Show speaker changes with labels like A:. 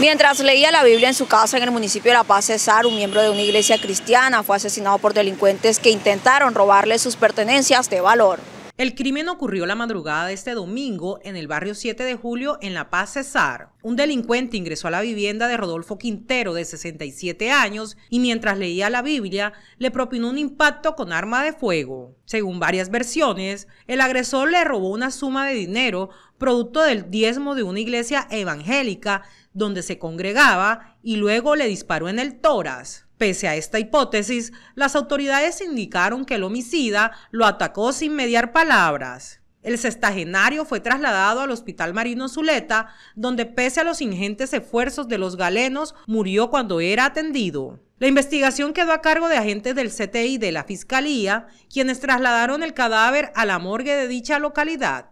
A: Mientras leía la Biblia en su casa en el municipio de La Paz, Cesar, un miembro de una iglesia cristiana, fue asesinado por delincuentes que intentaron robarle sus pertenencias de valor. El crimen ocurrió la
B: madrugada de este domingo en el barrio 7 de julio en La Paz Cesar. Un delincuente ingresó a la vivienda de Rodolfo Quintero de 67 años y mientras leía la Biblia le propinó un impacto con arma de fuego. Según varias versiones, el agresor le robó una suma de dinero producto del diezmo de una iglesia evangélica donde se congregaba y luego le disparó en el tórax. Pese a esta hipótesis, las autoridades indicaron que el homicida lo atacó sin mediar palabras. El sextagenario fue trasladado al Hospital Marino Zuleta, donde pese a los ingentes esfuerzos de los galenos, murió cuando era atendido. La investigación quedó a cargo de agentes del CTI de la Fiscalía, quienes trasladaron el cadáver a la morgue de dicha localidad.